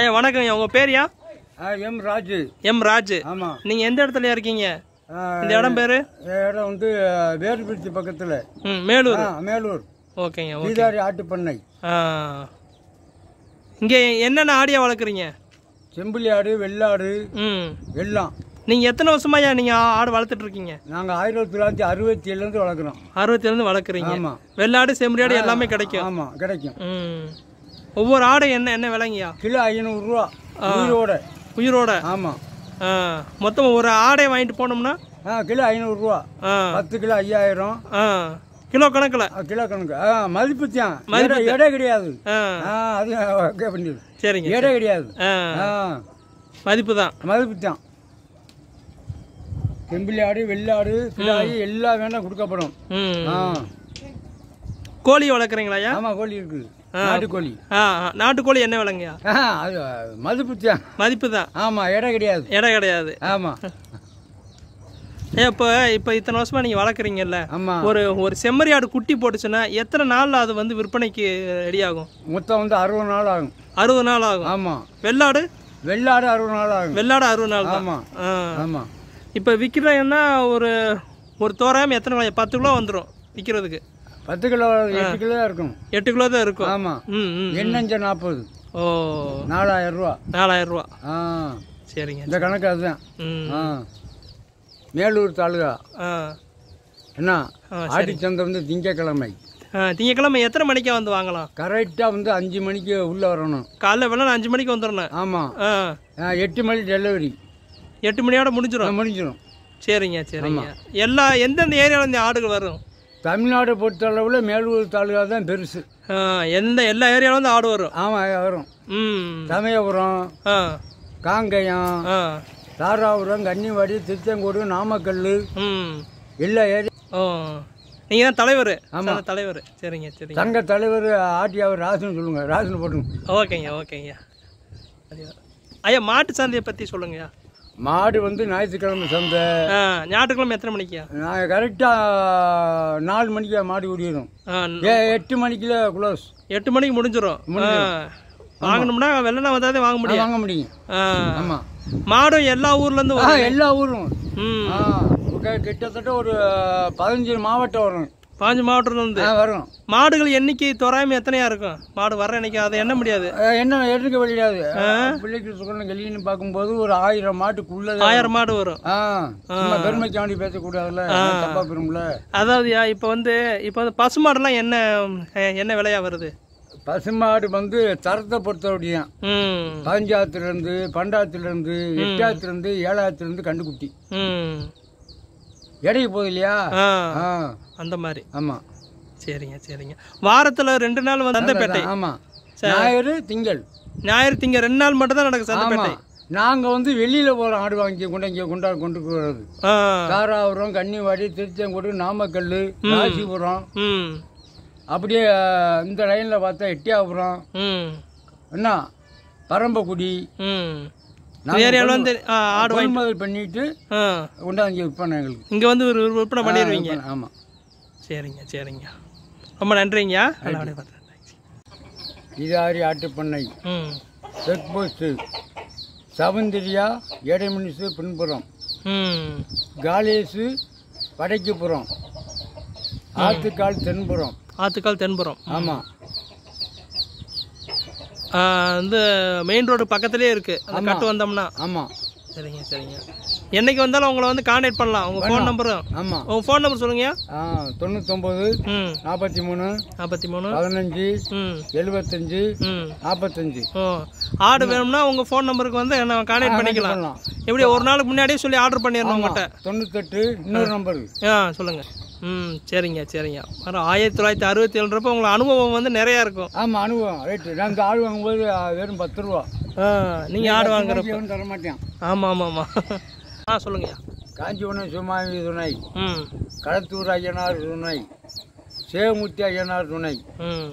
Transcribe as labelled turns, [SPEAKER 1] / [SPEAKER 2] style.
[SPEAKER 1] ஐயா வணக்கம் ஐயா உங்கள் பேர் எம் ராஜு எம் ராஜு ஆமாம் நீங்கள் எந்த இடத்துல இருக்கீங்க இந்த இடம் பேர் இடம் வந்து வேலுப்பிடிச்சி பக்கத்தில் மேலூர் மேலூர் ஓகேங்க சீதாரி ஆட்டு பண்ணை இங்கே என்னென்ன ஆடியா வளர்க்குறீங்க செம்பிலி ஆடு வெள்ளாடு எல்லாம் நீங்கள் எத்தனை வருஷமாயா நீங்கள் ஆடு வளர்த்துட்டு இருக்கீங்க நாங்கள் ஆயிரத்தி தொள்ளாயிரத்தி அறுபத்தி ஏழுலேருந்து வளர்க்குறோம் அறுபத்தி ஏழுலேருந்து வளர்க்குறீங்க ஆமா வெள்ளாடு செம்பிலி ஆடு எல்லாமே கிடைக்கும் ஆமாம் கிடைக்கும் ஒவ்வொரு ஆடை என்ன என்ன விலங்கியா கிலோ ஐநூறுரூவா உயிரோட உயிரோட ஆமாம் மொத்தம் ஒரு ஆடை வாங்கிட்டு போனோம்னா ஆ கிலோ ஐநூறுரூவா பத்து கிலோ ஐயாயிரம் கிலோ கணக்கில் கிலோ கணக்கு ஆ மதிப்பு தான் மதிப்பு எடை கிடையாது ஆ அது ஓகே பண்ணிடு சரிங்க எடை கிடையாது ஆ மதிப்பு தான் மதிப்பு தான் செம்பிளாடு வெள்ளாடு கிளாடு எல்லாம் வேணால் கொடுக்கப்படும் ஆ கோழி வளர்க்குறீங்களா ஆமாம் கோழி இருக்குது நாட்டுக்கோழி நாட்டுக்கோழி என்ன விலங்குயா அது மதிப்பு தான் மதிப்பு தான் ஆமாம் இடம் கிடையாது இடம் கிடையாது ஆமாம் ஏன் இப்போ இப்போ இத்தனை வருஷமாக நீங்கள் வளர்க்குறீங்கல்ல ஒரு ஒரு செம்மறி ஆடு குட்டி போட்டுச்சுன்னா எத்தனை நாளில் அது வந்து விற்பனைக்கு ரெடி ஆகும் மொத்தம் வந்து அறுபது நாள் ஆகும் அறுபது நாள் ஆகும் ஆமாம் வெள்ளாடு வெள்ளாடு அறுபது நாள் ஆகும் வெள்ளாடு அறுபது நாள் ஆமாம் ஆமாம் இப்போ விற்கிறேன்னா ஒரு ஒரு தோராயம் எத்தனை பத்து கிலோ வந்துடும் விற்கிறதுக்கு பத்து கிலோ எட்டு கிலோ தான் இருக்கும் எட்டு கிலோ தான் இருக்கும் ஆமாம் எண்ணஞ்ச நாற்பது ஓ நாலாயிரம் ரூபா நாலாயிரம் ரூபா ஆ சரிங்க இந்த கணக்கு அதுதான் ஆ மேலூர் தாலுகா என்ன ஆட்டிச்சந்தை வந்து திங்கக்கிழமை திங்கக்கிழமை எத்தனை மணிக்கு வந்து வாங்கலாம் கரெக்டாக வந்து அஞ்சு மணிக்கு உள்ளே வரணும் காலைல வேணா அஞ்சு மணிக்கு வந்துடணும் ஆமாம் எட்டு மணி டெலிவரி எட்டு மணியோட முடிஞ்சிடும் முடிஞ்சிடும் சரிங்க சரிங்க எல்லா எந்தெந்த ஏரியாவில் இந்த ஆடுகள் வரும் தமிழ்நாடு பொறுத்தளவில் மேலூர் தாலுகா தான் பெருசு எந்த எல்லா ஏரியாவிலும் ஆடு வரும் ஆமாம் வரும் சமயபுரம் காங்கயம் தாராபுரம் கன்னிவாடி திருச்செங்கோடு நாமக்கல் எல்லா ஏரியா நீங்கள் தான் தலைவர் ஆமாம் தலைவர் சரிங்க சரி சங்க தலைவர் ஆர்டிஆர் ராசுன்னு சொல்லுங்கள் ராசுன்னு போட்டுங்க ஓகேங்க ஓகேங்க ஐயா மாட்டு சந்தையை பற்றி சொல்லுங்கய்யா மாடு வந்து ஞாயிற்றுக்கிழமை சந்தை ஞாயிற்றுக்கிழமை எத்தனை மணிக்கா நான் கரெக்டாக நாலு மணிக்கு மாடு ஓடிடும் எட்டு மணிக்குல க்ளோஸ் எட்டு மணிக்கு முடிஞ்சிடும் வாங்கணும்னா வெள்ளனா வந்தாதே வாங்க முடியும் வாங்க முடியும் ஆமாம் மாடும் எல்லா ஊர்லேருந்து எல்லா ஊரும் கிட்டத்தட்ட ஒரு பதினஞ்சு மாவட்டம் வரும் பாஞ்சு இருந்து வரும் மாடுகள் எண்ணிக்கை தோராயமாக எத்தனையா இருக்கும் மாடு வர எண்ணிக்கை அதை எண்ண முடியாது என்ன எடுக்க முடியாது பிள்ளைக்கு சுக்கரன் கல்யாணி பார்க்கும்போது ஒரு ஆயிரம் மாட்டுக்குள்ள ஆயிரம் மாடு வரும் பெருமை சாண்டி பேசக்கூடாதுல தப்பா பெரும்ல அதாவதுயா இப்போ வந்து இப்போ வந்து பசுமாடுலாம் என்ன என்ன விலையா வருது பசுமாடு வந்து தரத்தை பொறுத்தவரையும் பதினஞ்சாயிரத்துலேருந்து இருந்து எட்டாயிரத்துலேருந்து இருந்து கண்டுக்குட்டி எடைக்கு போகுது இல்லையா அந்த மாதிரி ஆமாம் சரிங்க சரிங்க வாரத்தில் ரெண்டு நாள் வந்து பேட்டை ஆமாம் ஞாயிறு திங்கள் ஞாயிறு திங்கள் ரெண்டு நாள் மட்டும் தான் நடக்கும் சந்தைப்பேட்டை நாங்கள் வந்து வெளியில் போகிறோம் ஆடு வாங்கி கொண்டு இங்கே கொண்டா கொண்டு போகிறது தாராபுரம் கன்னிவாடி திருச்செங்கோடு நாமக்கல் ராசிபுரம் அப்படியே இந்த லைனில் பார்த்தா எட்டியாபுரம் என்ன பரம்பக்குடி ஏரியாவில் வந்து ஆடு கொள்முதல் பண்ணிட்டு கொண்டாந்து இங்கே விற்பனை இங்கே வந்து ஒரு விற்பனை பண்ணிடுவீங்க ஆமாம் சரிங்க சரிங்க ரொம்ப நன்றிங்கய்யா இதாரி ஆட்டுப்பண்ணை செக் போஸ்ட்டு சவந்திரியா ஏடைமினிசு பின்புறம் காலேசு வடக்குப்புறம் ஆத்துக்கால் தென்புறம் ஆத்துக்கால் தென்புறம் ஆமாம் வந்து மெயின் ரோடு பக்கத்துலேயே இருக்குது அந்த கட்டு வந்தோம்னா ஆமாம் சரிங்க சரிங்க என்னைக்கு வந்தாலும் உங்களை வந்து காண்டாக்ட் பண்ணலாம் உங்கள் ஃபோன் நம்பரும் ஆமாம் உங்கள் ஃபோன் நம்பர் சொல்லுங்க தொண்ணூத்தொம்பது நாற்பத்தி மூணு நாற்பத்தி மூணு பதினஞ்சு எழுபத்தஞ்சு நாற்பத்தஞ்சு ஓ ஆர்டர் வேணும்னா உங்கள் ஃபோன் நம்பருக்கு வந்து என்ன காண்டாக்ட் பண்ணிக்கலாம் எப்படி ஒரு நாளுக்கு முன்னாடியே சொல்லி ஆர்டர் பண்ணிடணும் உங்கள்கிட்ட தொண்ணூத்தெட்டு இன்னொரு நம்பர் ஆ சொல்லுங்கள் ம் சரிங்க சரிங்க அப்புறம் ஆயிரத்தி தொள்ளாயிரத்தி அறுபத்தி ஏழுன்றப்போ உங்களுக்கு அனுபவம் வந்து நிறையா இருக்கும் ஆமாம் அனுபவம் ரேட்டு நாங்கள் ஆடு வாங்கும்போது வெறும் பத்து ரூபா ஆ நீங்கள் ஆடு வாங்குறப்ப தர மாட்டேன் ஆமாம் ஆமாம் ஆமாம் ஆ சொல்லுங்கய்யா காஞ்சிபுரம் சுமாவி துணை ம் களத்தூர் ஐயனார் துணை சேமுத்தி ஐயனார் துணை ம்